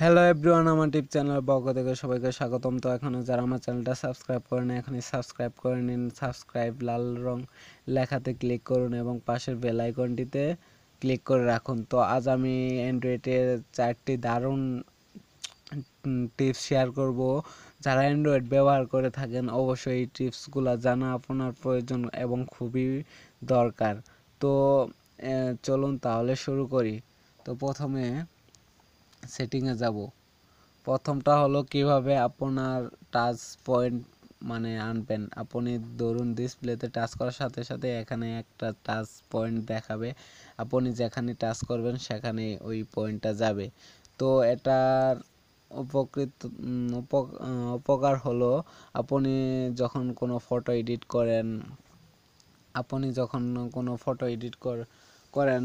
hello everyone আমার টিপ channel পক্ষ থেকে সবাইকে স্বাগতম তো এখনও যারা আমার চ্যানেলটা সাবস্ক্রাইব করেন এখনই সাবস্ক্রাইব করে নিন সাবস্ক্রাইব লাল রং লেখাতে ক্লিক করুন এবং পাশের বেল আইকনটিতে ক্লিক করে রাখুন তো আজ আমি অ্যান্ড্রয়েডের চারটি দারুণ টিপস শেয়ার করব যারা অ্যান্ড্রয়েড ব্যবহার করে থাকেন অবশ্যই এই টিপসগুলো জানা আপনার প্রয়োজন এবং খুবই দরকার তো চলুন তাহলে শুরু করি তো প্রথমে সেটিংয়ে যাব প্রথমটা হলো কিভাবে আপনার টাচ পয়েন্ট মানে আনবেন আপনি ধরুন ডিসপ্লেতে টাচ করার সাথে সাথে এখানে একটা টাচ পয়েন্ট দেখাবে আপনি যেখানে টাচ করবেন সেখানে ওই পয়েন্টটা যাবে তো এটার উপকৃত উপকার হলো আপনি যখন কোনো ফটো এডিট করেন আপনি যখন কোনো ফটো এডিট করেন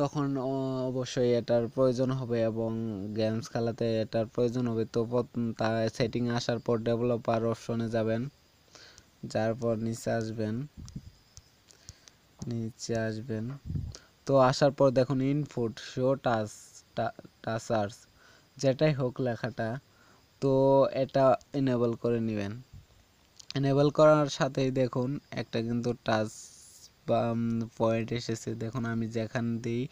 তখন অবশ্যই এটার প্রয়োজন হবে এবং গেমস খেলাতে এটার প্রয়োজন হবে তো তার সেটিং আসার পর ডেভেলপার অপশনে যাবেন যার পর নিচে আসবেন নিচে আসবেন তো আসার পর দেখুন ইনপুট শো টাচ টাচার্স যেটাই হোক লেখাটা তো এটা এনেবল করে নেবেন এনেবল করার সাথেই দেখুন একটা কিন্তু টাচ পয়েন্ট এসেছে দেখুন আমি যেখান দিয়েই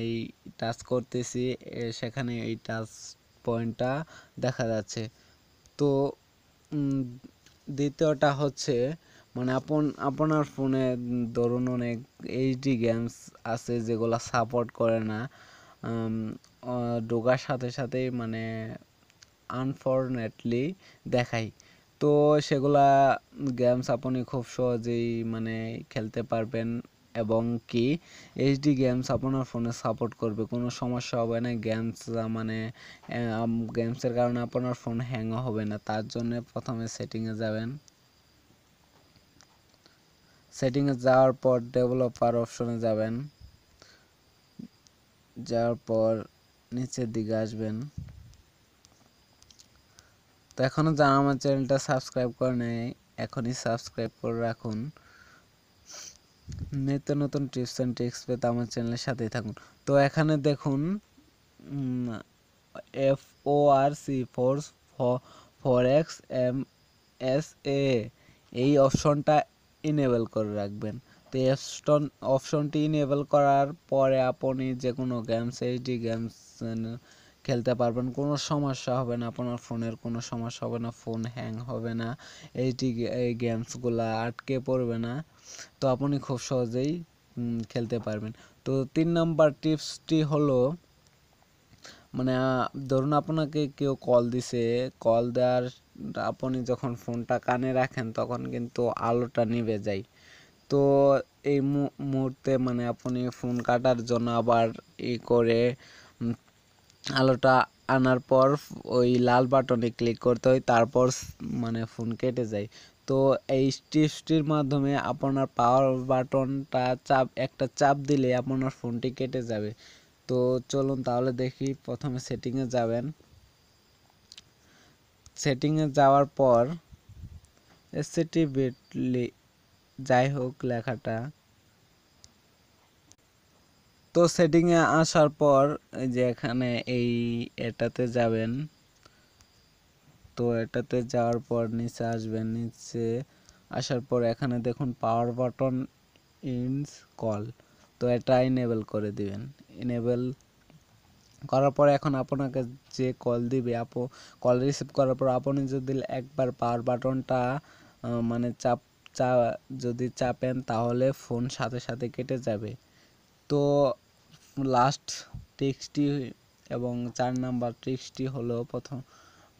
এই টাচ করতেছি সেখানে এই টাচ পয়েন্টটা দেখা যাচ্ছে তো দ্বিতীয়টা হচ্ছে মানে আপন আপনার ফোনে ধরুন অনেক এইচডি গেমস আছে যেগুলো সাপোর্ট করে না ঢোকার সাথে সাথেই মানে আনফর্নেটলি দেখাই তো সেগুলা গেমস আপনি খুব সহজেই মানে খেলতে পারবেন এবং কি এইচডি গেমস আপনার ফোনে সাপোর্ট করবে কোনো সমস্যা হবে না গেমস মানে গেমসের কারণে আপনার ফোন হ্যাং হবে না তার জন্য প্রথমে সেটিংয়ে যাবেন সেটিংয়ে যাওয়ার পর ডেভেলপার অপশনে যাবেন যাওয়ার পর নিচের দিকে আসবেন তো এখনও যারা আমার চ্যানেলটা সাবস্ক্রাইব করে নেয় এখনই সাবস্ক্রাইব করে রাখুন নিত্য নতুন টিপস অ্যান্ড ট্রিক্স পেতে আমার চ্যানেলের সাথেই থাকুন তো এখানে দেখুন F O R C force forex M S A এই অপশনটা ইনেবল করে রাখবেন তো অপশন অপশনটি ইনেবল করার পরে আপনি যে কোনো গেমস এইচডি গেমস খেলতে পারবেন কোনো সমস্যা হবে না আপনার ফোনের কোনো সমস্যা হবে না ফোন হ্যাং হবে না এইটি এই গেমসগুলো আটকে পড়বে না তো আপনি খুব সহজেই খেলতে পারবেন তো তিন নাম্বার টিপসটি হলো মানে ধরুন আপনাকে কেউ কল দিছে কল দেওয়ার আপনি যখন ফোনটা কানে রাখেন তখন কিন্তু আলোটা নিভে যায় তো এই মুহূর্তে মানে আপনি ফোন কাটার জন্য আবার ই করে আলোটা আনার পর ওই লাল বাটনে ক্লিক করতে হয় তারপর মানে ফোন কেটে যায় তো এই টিপসটির মাধ্যমে আপনার পাওয়ার বাটনটা চাপ একটা চাপ দিলে আপনার ফোনটি কেটে যাবে তো চলুন তাহলে দেখি প্রথমে সেটিংয়ে যাবেন সেটিংয়ে যাওয়ার পর এসসিটি বিটলি যাই হোক লেখাটা তো সেটিংয়ে আসার পর যে এখানে এই এটাতে যাবেন তো এটাতে যাওয়ার পর নিচে আসবেন নিচে আসার পর এখানে দেখুন পাওয়ার বাটন ইনস কল তো এটা ইনেবল করে দিবেন ইনেবল করার পর এখন আপনাকে যে কল দিবে আপ কল রিসিভ করার পর আপনি যদি একবার পাওয়ার বাটনটা মানে চাপ চা যদি চাপেন তাহলে ফোন সাথে সাথে কেটে যাবে তো লাস্ট ট্রিক্সটি এবং চার নাম্বার ট্রিক্সটি হলো প্রথম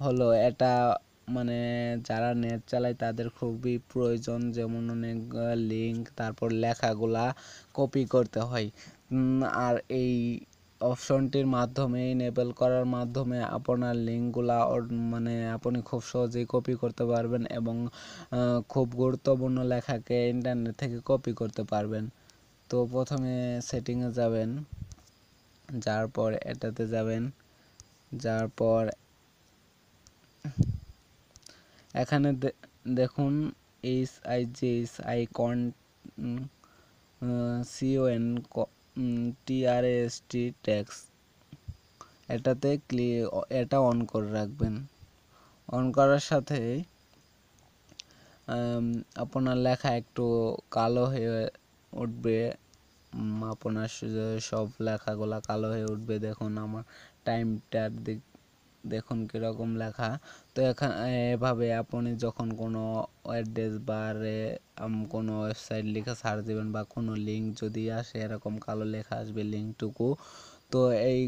হলো এটা মানে যারা নেট চালায় তাদের খুবই প্রয়োজন যেমন অনেক লিঙ্ক তারপর লেখাগুলা কপি করতে হয় আর এই অপশনটির মাধ্যমে নেবেল করার মাধ্যমে আপনার লিঙ্কগুলা মানে আপনি খুব সহজেই কপি করতে পারবেন এবং খুব গুরুত্বপূর্ণ লেখাকে ইন্টারনেট থেকে কপি করতে পারবেন তো প্রথমে সেটিংয়ে যাবেন যাওয়ার পর এটাতে যাবেন যাওয়ার পর এখানে দেখুন H I J S I con C O N T tax এটাতে ক্লি এটা অন করে রাখবেন অন করার সাথে আপনার লেখা একটু কালো হয়ে উঠবে আপনার সব লেখাগুলা কালো হয়ে উঠবে দেখুন আমার টাইমটার দিক দেখুন কীরকম লেখা তো এখানে এভাবে আপনি যখন কোনো অ্যাড্রেস বা কোনো ওয়েবসাইট লিখে সার্চ দেবেন বা কোনো লিঙ্ক যদি আসে এরকম কালো লেখা আসবে লিঙ্কটুকু তো এই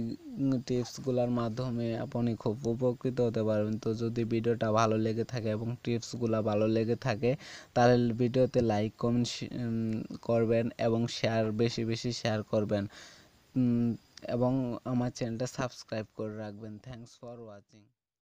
টিপসগুলোর মাধ্যমে আপনি খুব উপকৃত হতে পারবেন তো যদি ভিডিওটা ভালো লেগে থাকে এবং টিপসগুলো ভালো লেগে থাকে তাহলে ভিডিওতে লাইক কমেন্ট করবেন এবং শেয়ার বেশি বেশি শেয়ার করবেন এবং আমার চ্যানেলটা সাবস্ক্রাইব করে রাখবেন থ্যাংকস ফর ওয়াচিং